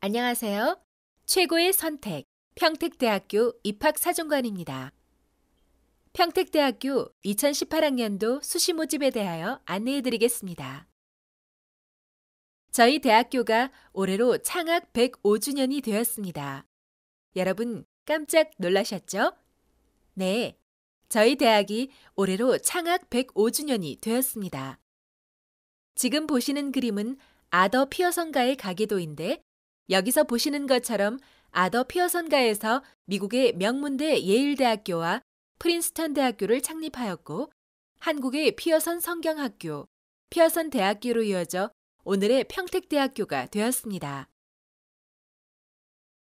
안녕하세요. 최고의 선택 평택대학교 입학사정관입니다. 평택대학교 2018학년도 수시 모집에 대하여 안내해 드리겠습니다. 저희 대학교가 올해로 창학 105주년이 되었습니다. 여러분 깜짝 놀라셨죠? 네. 저희 대학이 올해로 창학 105주년이 되었습니다. 지금 보시는 그림은 아더 피어선가의가계도인데 여기서 보시는 것처럼 아더 피어선가에서 미국의 명문대 예일대학교와 프린스턴 대학교를 창립하였고 한국의 피어선 성경학교, 피어선 대학교로 이어져 오늘의 평택대학교가 되었습니다.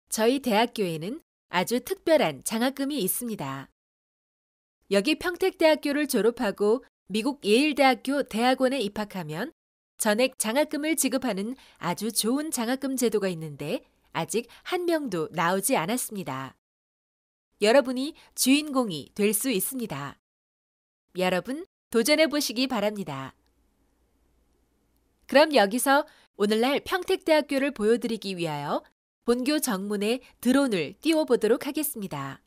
저희 대학교에는 아주 특별한 장학금이 있습니다. 여기 평택대학교를 졸업하고 미국 예일대학교 대학원에 입학하면 전액 장학금을 지급하는 아주 좋은 장학금 제도가 있는데 아직 한 명도 나오지 않았습니다. 여러분이 주인공이 될 수 있습니다. 여러분 도전해 보시기 바랍니다. 그럼 여기서 오늘날 평택대학교를 보여드리기 위하여 본교 정문에 드론을 띄워보도록 하겠습니다.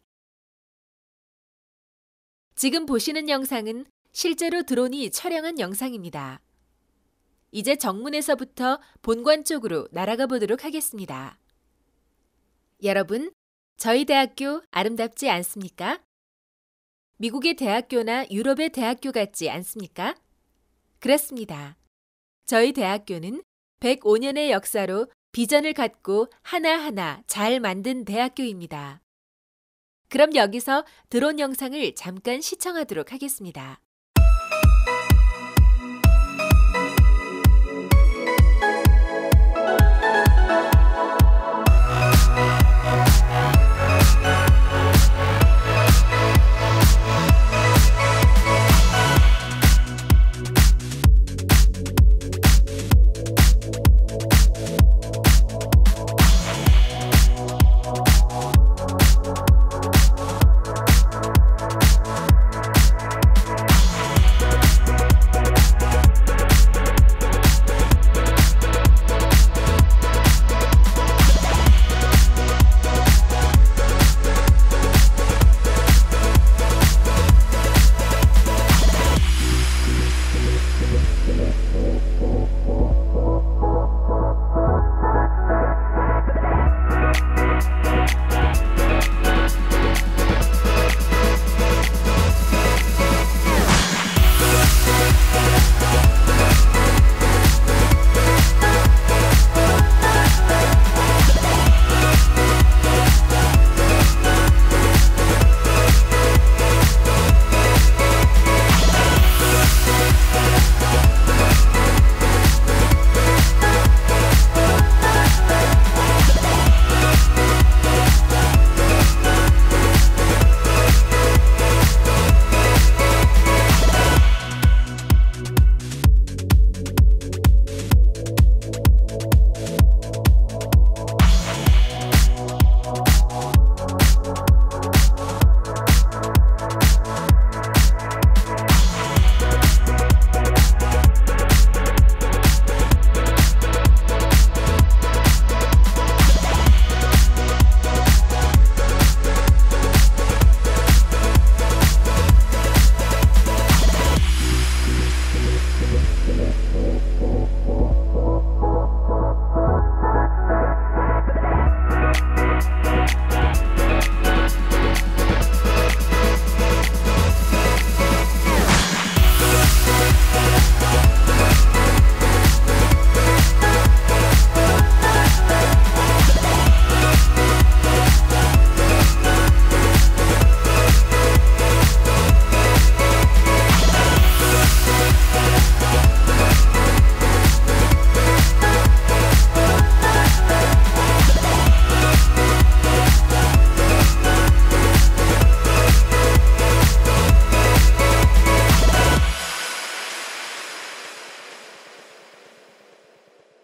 지금 보시는 영상은 실제로 드론이 촬영한 영상입니다. 이제 정문에서부터 본관 쪽으로 날아가 보도록 하겠습니다. 여러분, 저희 대학교 아름답지 않습니까? 미국의 대학교나 유럽의 대학교 같지 않습니까? 그렇습니다. 저희 대학교는 105년의 역사로 비전을 갖고 하나하나 잘 만든 대학교입니다. 그럼 여기서 드론 영상을 잠깐 시청하도록 하겠습니다.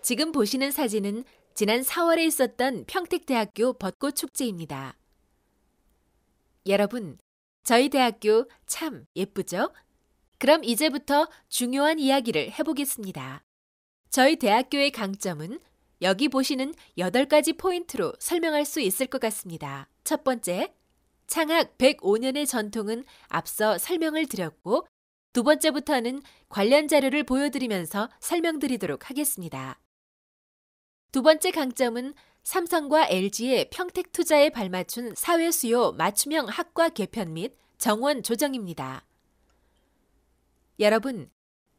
지금 보시는 사진은 지난 4월에 있었던 평택대학교 벚꽃 축제입니다. 여러분, 저희 대학교 참 예쁘죠? 그럼 이제부터 중요한 이야기를 해보겠습니다. 저희 대학교의 강점은 여기 보시는 8가지 포인트로 설명할 수 있을 것 같습니다. 첫 번째, 창학 105년의 전통은 앞서 설명을 드렸고, 두 번째부터는 관련 자료를 보여드리면서 설명드리도록 하겠습니다. 두 번째 강점은 삼성과 LG의 평택 투자에 발맞춘 사회 수요 맞춤형 학과 개편 및 정원 조정입니다. 여러분,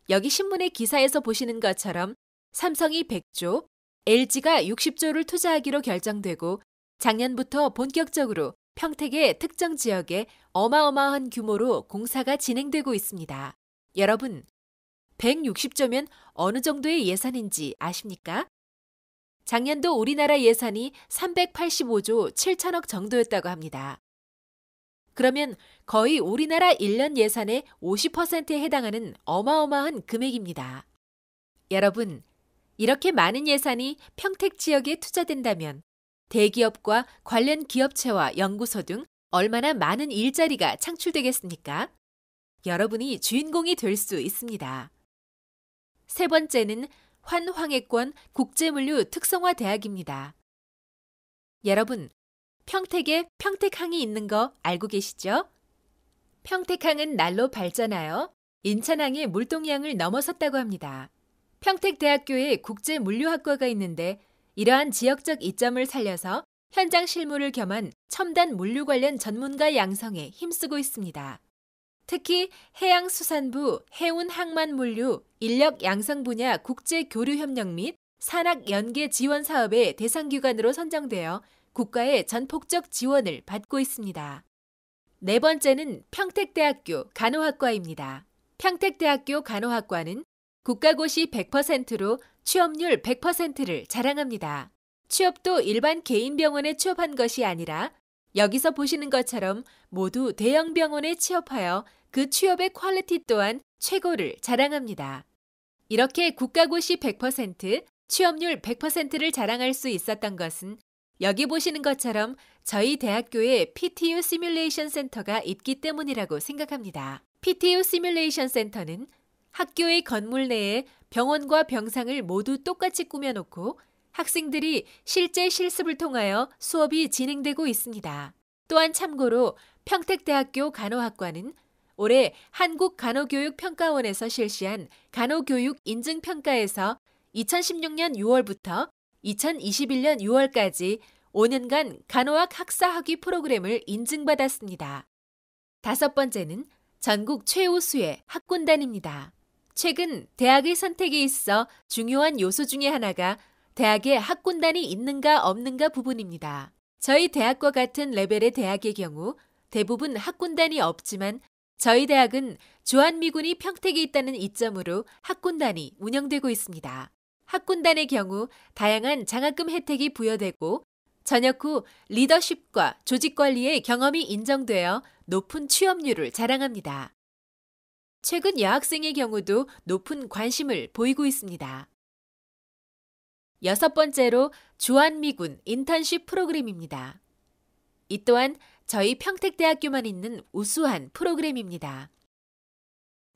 여기 신문의 기사에서 보시는 것처럼 삼성이 100조, LG가 60조를 투자하기로 결정되고 작년부터 본격적으로 평택의 특정 지역에 어마어마한 규모로 공사가 진행되고 있습니다. 여러분, 160조면 어느 정도의 예산인지 아십니까? 작년도 우리나라 예산이 385조 7천억 정도였다고 합니다. 그러면 거의 우리나라 1년 예산의 50%에 해당하는 어마어마한 금액입니다. 여러분, 이렇게 많은 예산이 평택 지역에 투자된다면 대기업과 관련 기업체와 연구소 등 얼마나 많은 일자리가 창출되겠습니까? 여러분이 주인공이 될 수 있습니다. 세 번째는 환황해권 국제물류 특성화 대학입니다. 여러분, 평택에 평택항이 있는 거 알고 계시죠? 평택항은 날로 발전하여 인천항의 물동량을 넘어섰다고 합니다. 평택대학교에 국제물류학과가 있는데 이러한 지역적 이점을 살려서 현장 실무를 겸한 첨단 물류 관련 전문가 양성에 힘쓰고 있습니다. 특히 해양수산부 해운항만물류 인력 양성 분야 국제 교류 협력 및 산학 연계 지원 사업의 대상 기관으로 선정되어 국가의 전폭적 지원을 받고 있습니다. 네 번째는 평택대학교 간호학과입니다. 평택대학교 간호학과는 국가고시 100%로 취업률 100%를 자랑합니다. 취업도 일반 개인 병원에 취업한 것이 아니라 여기서 보시는 것처럼 모두 대형 병원에 취업하여 그 취업의 퀄리티 또한 최고를 자랑합니다. 이렇게 국가고시 100%, 취업률 100%를 자랑할 수 있었던 것은 여기 보시는 것처럼 저희 대학교에 PTU 시뮬레이션 센터가 있기 때문이라고 생각합니다. PTU 시뮬레이션 센터는 학교의 건물 내에 병원과 병상을 모두 똑같이 꾸며놓고 학생들이 실제 실습을 통하여 수업이 진행되고 있습니다. 또한 참고로 평택대학교 간호학과는 올해 한국간호교육평가원에서 실시한 간호교육 인증평가에서 2016년 6월부터 2021년 6월까지 5년간 간호학 학사학위 프로그램을 인증받았습니다. 다섯 번째는 전국 최우수의 학군단입니다. 최근 대학의 선택에 있어 중요한 요소 중의 하나가 대학의 학군단이 있는가 없는가 부분입니다. 저희 대학과 같은 레벨의 대학의 경우 대부분 학군단이 없지만 저희 대학은 주한미군이 평택에 있다는 이점으로 학군단이 운영되고 있습니다. 학군단의 경우 다양한 장학금 혜택이 부여되고 전역 후 리더십과 조직 관리의 경험이 인정되어 높은 취업률을 자랑합니다. 최근 여학생의 경우도 높은 관심을 보이고 있습니다. 여섯 번째로 주한미군 인턴십 프로그램입니다. 이 또한 저희 평택대학교만 있는 우수한 프로그램입니다.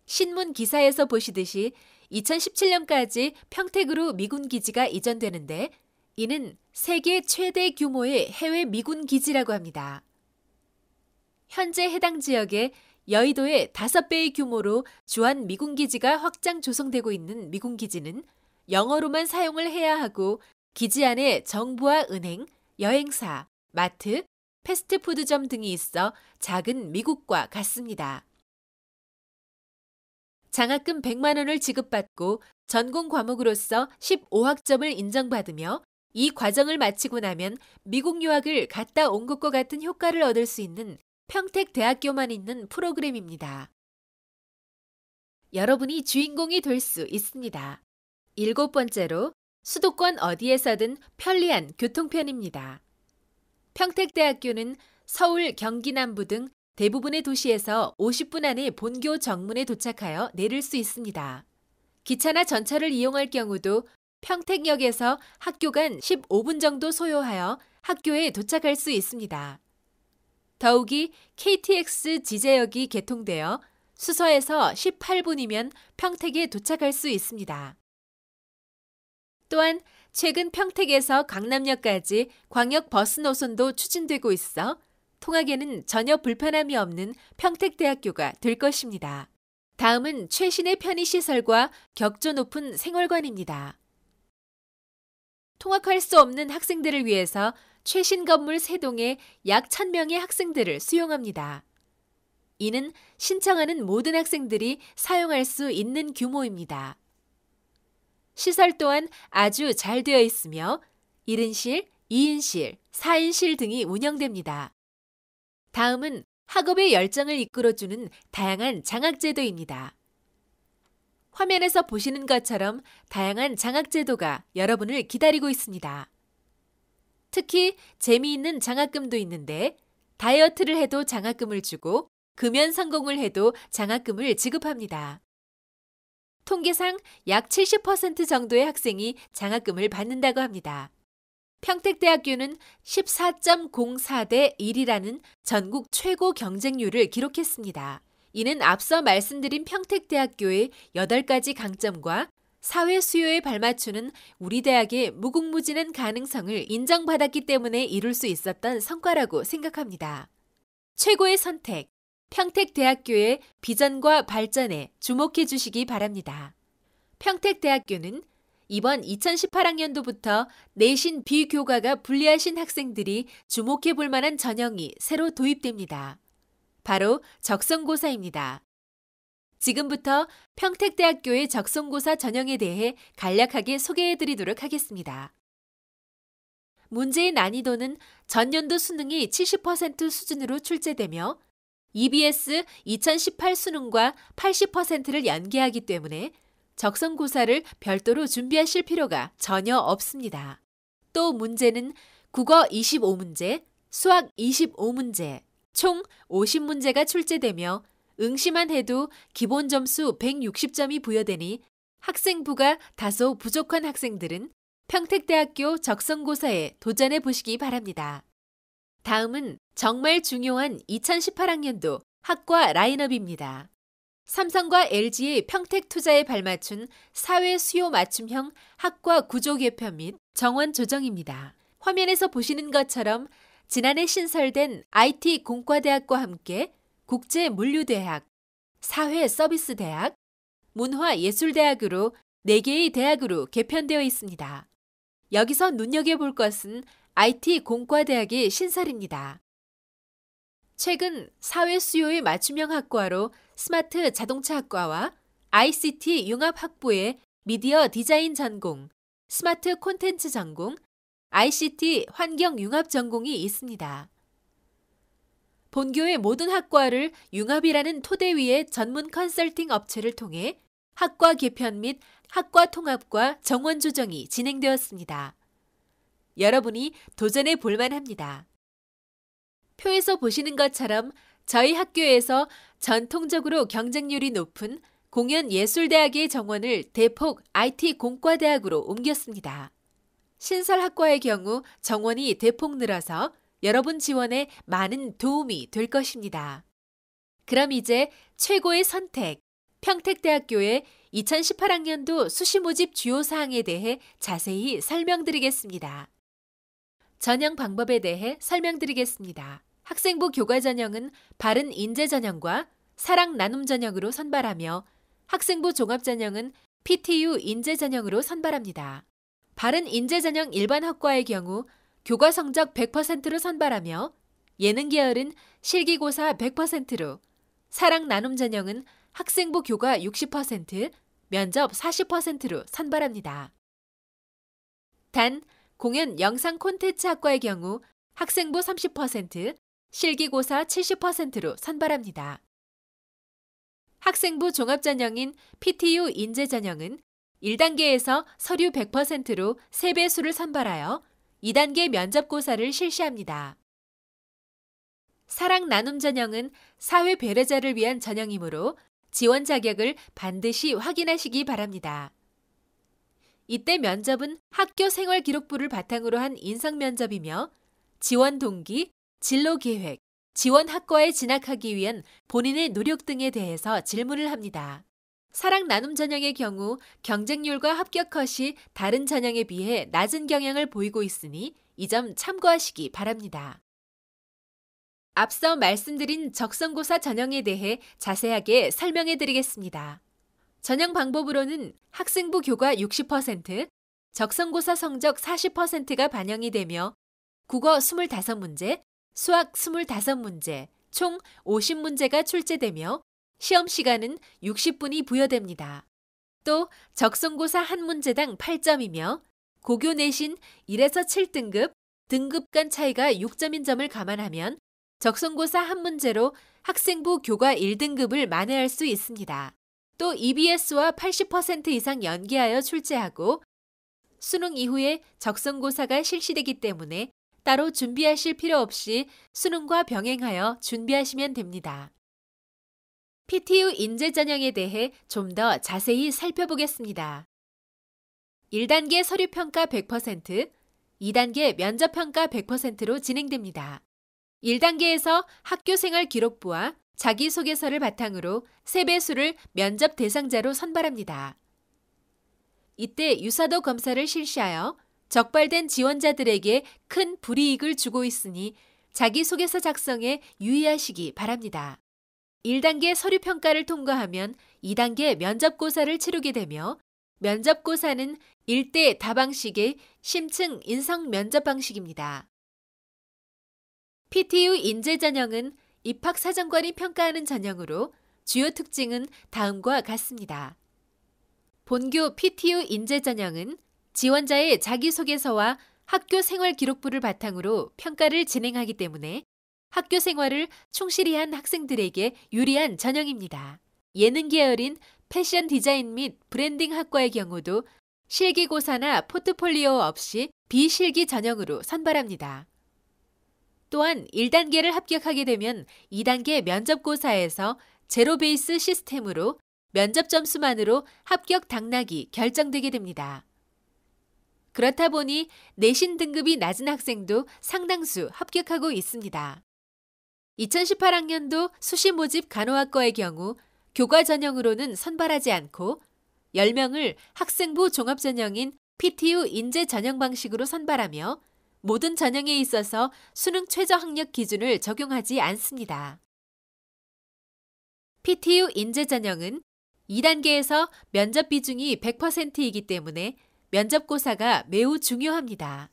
신문 기사에서 보시듯이 2017년까지 평택으로 미군 기지가 이전되는데 이는 세계 최대 규모의 해외 미군 기지라고 합니다. 현재 해당 지역에 여의도의 5배의 규모로 주한 미군 기지가 확장 조성되고 있는 미군 기지는 영어로만 사용을 해야 하고 기지 안에 정부와 은행, 여행사, 마트, 패스트푸드점 등이 있어 작은 미국과 같습니다. 장학금 100만 원을 지급받고 전공 과목으로서 15학점을 인정받으며 이 과정을 마치고 나면 미국 유학을 갔다 온 것과 같은 효과를 얻을 수 있는 평택대학교만 있는 프로그램입니다. 여러분이 주인공이 될 수 있습니다. 일곱 번째로 수도권 어디에서든 편리한 교통편입니다. 평택대학교는 서울, 경기 남부 등 대부분의 도시에서 50분 안에 본교 정문에 도착하여 내릴 수 있습니다. 기차나 전차를 이용할 경우도 평택역에서 학교 간 15분 정도 소요하여 학교에 도착할 수 있습니다. 더욱이 KTX 지제역이 개통되어 수서에서 18분이면 평택에 도착할 수 있습니다. 또한 최근 평택에서 강남역까지 광역 버스 노선도 추진되고 있어 통학에는 전혀 불편함이 없는 평택대학교가 될 것입니다. 다음은 최신의 편의시설과 격조 높은 생활관입니다. 통학할 수 없는 학생들을 위해서 최신 건물 3동에 약 1000명의 학생들을 수용합니다. 이는 신청하는 모든 학생들이 사용할 수 있는 규모입니다. 시설 또한 아주 잘 되어 있으며 1인실, 2인실, 4인실 등이 운영됩니다. 다음은 학업의 열정을 이끌어주는 다양한 장학제도입니다. 화면에서 보시는 것처럼 다양한 장학제도가 여러분을 기다리고 있습니다. 특히 재미있는 장학금도 있는데 다이어트를 해도 장학금을 주고 금연 성공을 해도 장학금을 지급합니다. 통계상 약 70% 정도의 학생이 장학금을 받는다고 합니다. 평택대학교는 14.04대 1이라는 전국 최고 경쟁률을 기록했습니다. 이는 앞서 말씀드린 평택대학교의 8가지 강점과 사회 수요에 발맞추는 우리 대학의 무궁무진한 가능성을 인정받았기 때문에 이룰 수 있었던 성과라고 생각합니다. 최고의 선택, 평택대학교의 비전과 발전에 주목해 주시기 바랍니다. 평택대학교는 이번 2018학년도부터 내신 비교과가 불리하신 학생들이 주목해 볼 만한 전형이 새로 도입됩니다. 바로 적성고사입니다. 지금부터 평택대학교의 적성고사 전형에 대해 간략하게 소개해 드리도록 하겠습니다. 문제의 난이도는 전년도 수능이 70% 수준으로 출제되며 EBS 2018 수능과 80%를 연계하기 때문에 적성고사를 별도로 준비하실 필요가 전혀 없습니다. 또 문제는 국어 25문제, 수학 25문제, 총 50문제가 출제되며 응시만 해도 기본 점수 160점이 부여되니 학생부가 다소 부족한 학생들은 평택대학교 적성고사에 도전해 보시기 바랍니다. 다음은 정말 중요한 2018학년도 학과 라인업입니다. 삼성과 LG의 평택 투자에 발맞춘 사회 수요 맞춤형 학과 구조 개편 및 정원 조정입니다. 화면에서 보시는 것처럼 지난해 신설된 IT 공과대학과 함께 국제 물류대학, 사회 서비스대학, 문화예술대학으로 4개의 대학으로 개편되어 있습니다. 여기서 눈여겨볼 것은 IT 공과대학의 신설입니다. 최근 사회 수요의 맞춤형 학과로 스마트 자동차 학과와 ICT 융합 학부의 미디어 디자인 전공, 스마트 콘텐츠 전공, ICT 환경 융합 전공이 있습니다. 본교의 모든 학과를 융합이라는 토대 위에 전문 컨설팅 업체를 통해 학과 개편 및 학과 통합과 정원 조정이 진행되었습니다. 여러분이 도전해 볼만 합니다. 표에서 보시는 것처럼 저희 학교에서 전통적으로 경쟁률이 높은 공연예술대학의 정원을 대폭 IT 공과대학으로 옮겼습니다. 신설학과의 경우 정원이 대폭 늘어서 여러분 지원에 많은 도움이 될 것입니다. 그럼 이제 최고의 선택, 평택대학교의 2018학년도 수시 모집 주요 사항에 대해 자세히 설명드리겠습니다. 전형 방법에 대해 설명드리겠습니다. 학생부 교과 전형은 바른 인재 전형과 사랑 나눔 전형으로 선발하며 학생부 종합 전형은 PTU 인재 전형으로 선발합니다. 바른 인재 전형 일반 학과의 경우 교과 성적 100%로 선발하며 예능 계열은 실기고사 100%로 사랑 나눔 전형은 학생부 교과 60%, 면접 40%로 선발합니다. 단, 공연 영상 콘텐츠 학과의 경우 학생부 30%, 실기고사 70%로 선발합니다. 학생부 종합전형인 PTU 인재전형은 1단계에서 서류 100%로 3배수를 선발하여 2단계 면접고사를 실시합니다. 사랑 나눔 전형은 사회 배려자를 위한 전형이므로 지원 자격을 반드시 확인하시기 바랍니다. 이때 면접은 학교 생활 기록부를 바탕으로 한인성 면접이며 지원 동기, 진로 계획, 지원 학과에 진학하기 위한 본인의 노력 등에 대해서 질문을 합니다. 사랑 나눔 전형의 경우 경쟁률과 합격 컷이 다른 전형에 비해 낮은 경향을 보이고 있으니 이 점 참고하시기 바랍니다. 앞서 말씀드린 적성고사 전형에 대해 자세하게 설명해 드리겠습니다. 전형 방법으로는 학생부 교과 60%, 적성고사 성적 40%가 반영이 되며 국어 25문제, 수학 25문제, 총 50문제가 출제되며 시험 시간은 60분이 부여됩니다. 또 적성고사 한 문제당 8점이며 고교 내신 1에서 7등급, 등급 간 차이가 6점인 점을 감안하면 적성고사 한 문제로 학생부 교과 1등급을 만회할 수 있습니다. 또 EBS와 80% 이상 연계하여 출제하고 수능 이후에 적성고사가 실시되기 때문에 따로 준비하실 필요 없이 수능과 병행하여 준비하시면 됩니다. PTU 인재 전형에 대해 좀 더 자세히 살펴보겠습니다. 1단계 서류평가 100%, 2단계 면접평가 100%로 진행됩니다. 1단계에서 학교생활 기록부와 자기소개서를 바탕으로 세배수를 면접 대상자로 선발합니다. 이때 유사도 검사를 실시하여 적발된 지원자들에게 큰 불이익을 주고 있으니 자기소개서 작성에 유의하시기 바랍니다. 1단계 서류평가를 통과하면 2단계 면접고사를 치르게 되며 면접고사는 1대 다방식의 심층 인성 면접 방식입니다. PTU 인재 전형은 입학 사정관이 평가하는 전형으로 주요 특징은 다음과 같습니다. 본교 PTU 인재 전형은 지원자의 자기소개서와 학교 생활 기록부를 바탕으로 평가를 진행하기 때문에 학교 생활을 충실히 한 학생들에게 유리한 전형입니다. 예능 계열인 패션 디자인 및 브랜딩 학과의 경우도 실기고사나 포트폴리오 없이 비실기 전형으로 선발합니다. 또한 1단계를 합격하게 되면 2단계 면접고사에서 제로베이스 시스템으로 면접 점수만으로 합격 당락이 결정되게 됩니다. 그렇다 보니 내신 등급이 낮은 학생도 상당수 합격하고 있습니다. 2018학년도 수시 모집 간호학과의 경우 교과 전형으로는 선발하지 않고 10명을 학생부 종합 전형인 PTU 인재 전형 방식으로 선발하며 모든 전형에 있어서 수능 최저 학력 기준을 적용하지 않습니다. PTU 인재 전형은 2단계에서 면접 비중이 100%이기 때문에 면접고사가 매우 중요합니다.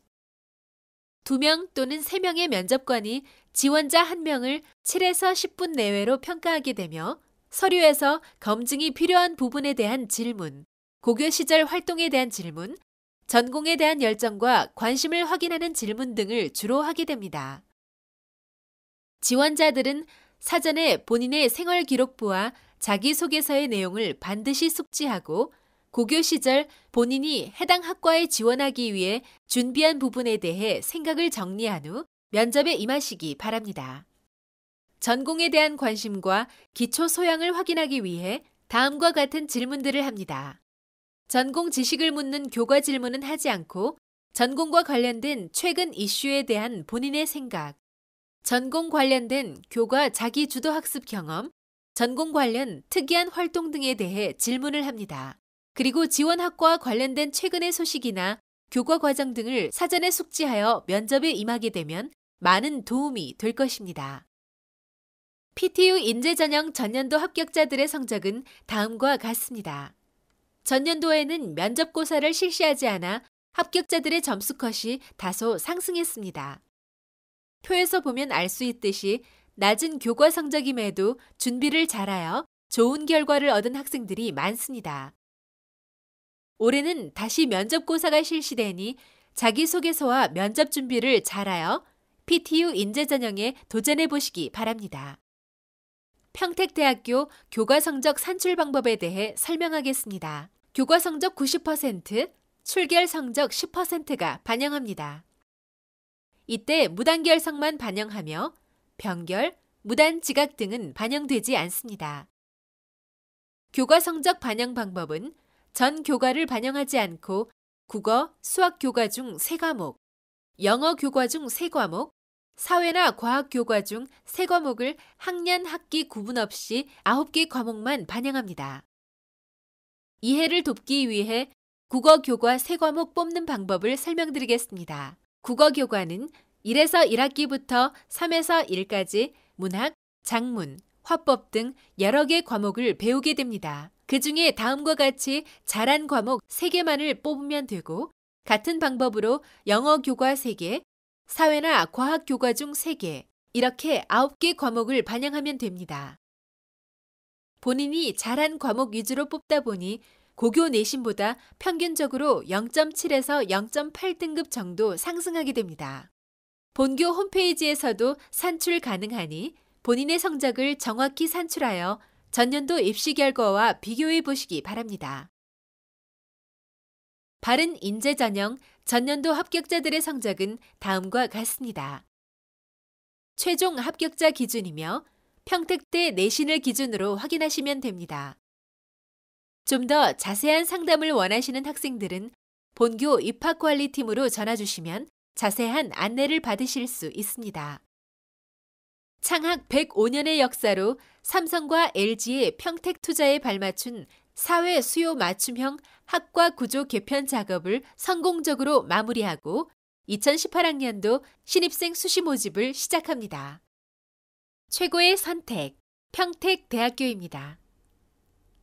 2명 또는 3명의 면접관이 지원자 1명을 7에서 10분 내외로 평가하게 되며 서류에서 검증이 필요한 부분에 대한 질문, 고교 시절 활동에 대한 질문, 전공에 대한 열정과 관심을 확인하는 질문 등을 주로 하게 됩니다. 지원자들은 사전에 본인의 생활 기록부와 자기소개서의 내용을 반드시 숙지하고 고교 시절 본인이 해당 학과에 지원하기 위해 준비한 부분에 대해 생각을 정리한 후 면접에 임하시기 바랍니다. 전공에 대한 관심과 기초 소양을 확인하기 위해 다음과 같은 질문들을 합니다. 전공 지식을 묻는 교과 질문은 하지 않고 전공과 관련된 최근 이슈에 대한 본인의 생각, 전공 관련된 교과 자기 주도 학습 경험, 전공 관련 특이한 활동 등에 대해 질문을 합니다. 그리고 지원학과 관련된 최근의 소식이나 교과 과정 등을 사전에 숙지하여 면접에 임하게 되면 많은 도움이 될 것입니다. PTU 인재전형 전년도 합격자들의 성적은 다음과 같습니다. 전년도에는 면접고사를 실시하지 않아 합격자들의 점수 컷이 다소 상승했습니다. 표에서 보면 알 수 있듯이 낮은 교과 성적임에도 준비를 잘하여 좋은 결과를 얻은 학생들이 많습니다. 올해는 다시 면접고사가 실시되니 자기소개서와 면접 준비를 잘하여 PTU 인재전형에 도전해 보시기 바랍니다. 평택대학교 교과성적 산출 방법에 대해 설명하겠습니다. 교과 성적 90%, 출결 성적 10%가 반영합니다. 이때 무단결석만 반영하며 병결, 무단지각 등은 반영되지 않습니다. 교과 성적 반영 방법은 전 교과를 반영하지 않고 국어, 수학 교과 중 세과목 영어 교과 중 세과목 사회나 과학 교과 중 세과목을 학년, 학기 구분 없이 9개 과목만 반영합니다. 이해를 돕기 위해 국어 교과 세 과목 뽑는 방법을 설명드리겠습니다. 국어 교과는 1에서 1학기부터 3에서 1까지 문학, 작문, 화법 등 여러 개 과목을 배우게 됩니다. 그 중에 다음과 같이 잘한 과목 3개만을 뽑으면 되고, 같은 방법으로 영어 교과 3개, 사회나 과학 교과 중 3개, 이렇게 9개 과목을 반영하면 됩니다. 본인이 잘한 과목 위주로 뽑다 보니 고교 내신보다 평균적으로 0.7에서 0.8등급 정도 상승하게 됩니다. 본교 홈페이지에서도 산출 가능하니 본인의 성적을 정확히 산출하여 전년도 입시 결과와 비교해 보시기 바랍니다. 바른 인재 전형 전년도 합격자들의 성적은 다음과 같습니다. 최종 합격자 기준이며 평택대 내신을 기준으로 확인하시면 됩니다. 좀 더 자세한 상담을 원하시는 학생들은 본교 입학관리팀으로 전화 주시면 자세한 안내를 받으실 수 있습니다. 창학 105년의 역사로 삼성과 LG의 평택 투자에 발맞춘 사회 수요 맞춤형 학과 구조 개편 작업을 성공적으로 마무리하고 2018학년도 신입생 수시 모집을 시작합니다. 최고의 선택 평택대학교입니다.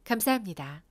감사합니다.